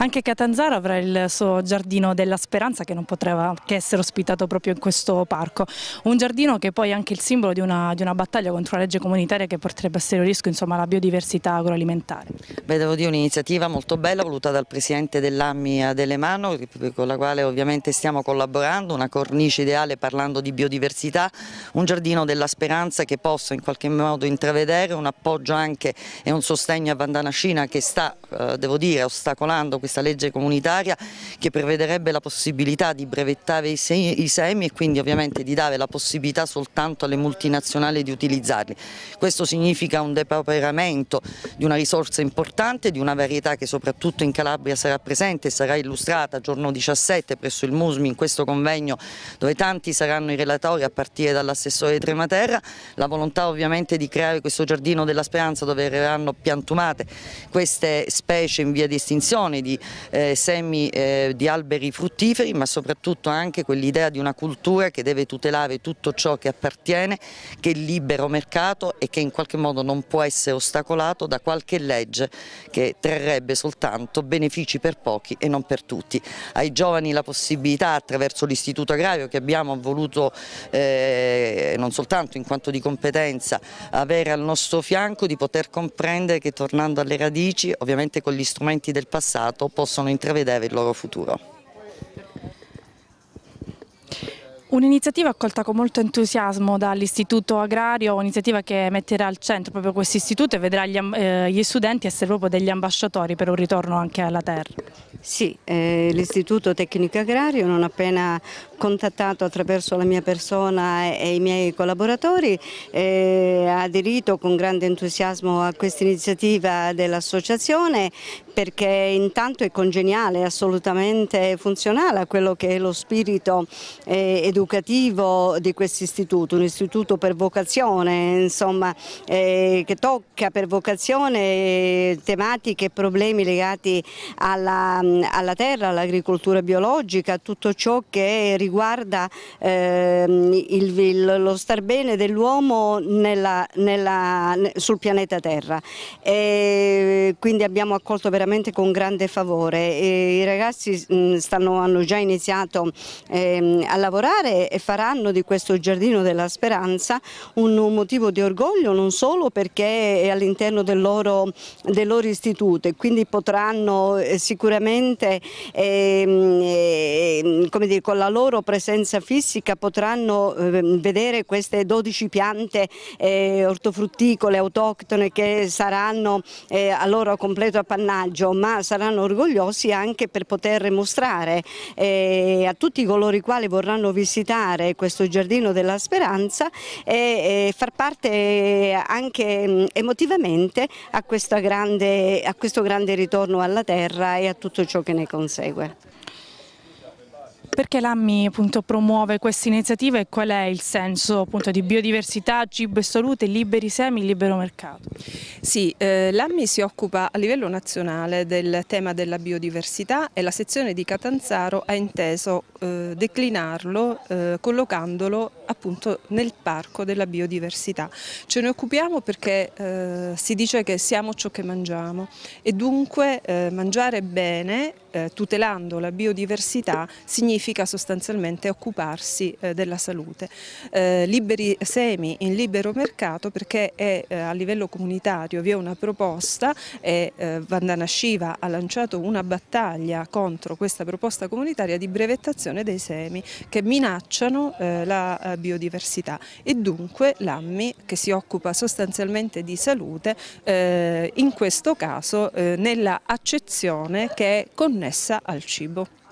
Anche Catanzaro avrà il suo giardino della speranza che non poteva che essere ospitato proprio in questo parco. Un giardino che poi è anche il simbolo di una, di una battaglia contro la legge comunitaria che porterebbe a serio rischio insomma, la biodiversità agroalimentare. Beh, devo dire un'iniziativa molto bella voluta dal Presidente dell'AMI Adelemano con la quale ovviamente stiamo collaborando, una cornice ideale parlando di biodiversità, un giardino della speranza che possa in qualche modo intravedere un appoggio anche e un sostegno a Vandana Scina che sta, eh, devo dire, ostacolando questa questa legge comunitaria che prevederebbe la possibilità di brevettare i semi e quindi ovviamente di dare la possibilità soltanto alle multinazionali di utilizzarli. Questo significa un depauperamento di una risorsa importante, di una varietà che soprattutto in Calabria sarà presente e sarà illustrata giorno 17 presso il MUSMI in questo convegno dove tanti saranno i relatori a partire dall'assessore Trematerra, la volontà ovviamente di creare questo giardino della speranza dove verranno piantumate queste specie in via di estinzione di eh, semi eh, di alberi fruttiferi ma soprattutto anche quell'idea di una cultura che deve tutelare tutto ciò che appartiene, che è libero mercato e che in qualche modo non può essere ostacolato da qualche legge che trarrebbe soltanto benefici per pochi e non per tutti. Ai giovani la possibilità attraverso l'istituto agrario che abbiamo voluto eh, non soltanto in quanto di competenza avere al nostro fianco di poter comprendere che tornando alle radici ovviamente con gli strumenti del passato possono intravedere il loro futuro. Un'iniziativa accolta con molto entusiasmo dall'Istituto Agrario, un'iniziativa che metterà al centro proprio questo istituto e vedrà gli, eh, gli studenti essere proprio degli ambasciatori per un ritorno anche alla terra. Sì, eh, l'Istituto Tecnico Agrario non appena contattato attraverso la mia persona e, i miei collaboratori eh, ha aderito con grande entusiasmo a questa iniziativa dell'associazione perché intanto è congeniale, assolutamente funzionale a quello che è lo spirito eh, educativo di questo istituto, un istituto per vocazione, insomma, eh, che tocca per vocazione tematiche e problemi legati alla Ehm, alla terra, all'agricoltura biologica, a tutto ciò che riguarda ehm, il, il, lo star bene dell'uomo sul pianeta Terra. E quindi abbiamo accolto veramente con grande favore. E I ragazzi stanno, hanno già iniziato eh, a lavorare e faranno di questo Giardino della Speranza un, un motivo di orgoglio non solo perché è all'interno del, del loro, istituto e quindi potranno eh, sicuramente sicuramente eh, dire, con la loro presenza fisica potranno eh, vedere queste 12 piante eh, ortofrutticole autoctone che saranno eh, a loro completo appannaggio, ma saranno orgogliosi anche per poter mostrare eh, a tutti coloro i quali vorranno visitare questo giardino della speranza e far parte anche mm, emotivamente a, grande, a questo grande ritorno alla terra e a tutto ciò ciò che ne consegue. Perché l'AMMI appunto, promuove queste iniziative e qual è il senso appunto, di biodiversità, cibo e salute, liberi semi, libero mercato? Sì, eh, l'AMMI si occupa a livello nazionale del tema della biodiversità e la sezione di Catanzaro ha inteso eh, declinarlo eh, collocandolo appunto nel parco della biodiversità. Ce ne occupiamo perché eh, si dice che siamo ciò che mangiamo e dunque eh, mangiare bene eh, tutelando la biodiversità significa sostanzialmente occuparsi eh, della salute. Eh, liberi semi in libero mercato perché è, eh, a livello comunitario vi è una proposta e Vandana Shiva ha lanciato una battaglia contro questa proposta comunitaria di brevettazione dei semi che minacciano la biodiversità e dunque l'AMMI che si occupa sostanzialmente di salute eh, in questo caso eh, nella accezione che è connessa al cibo.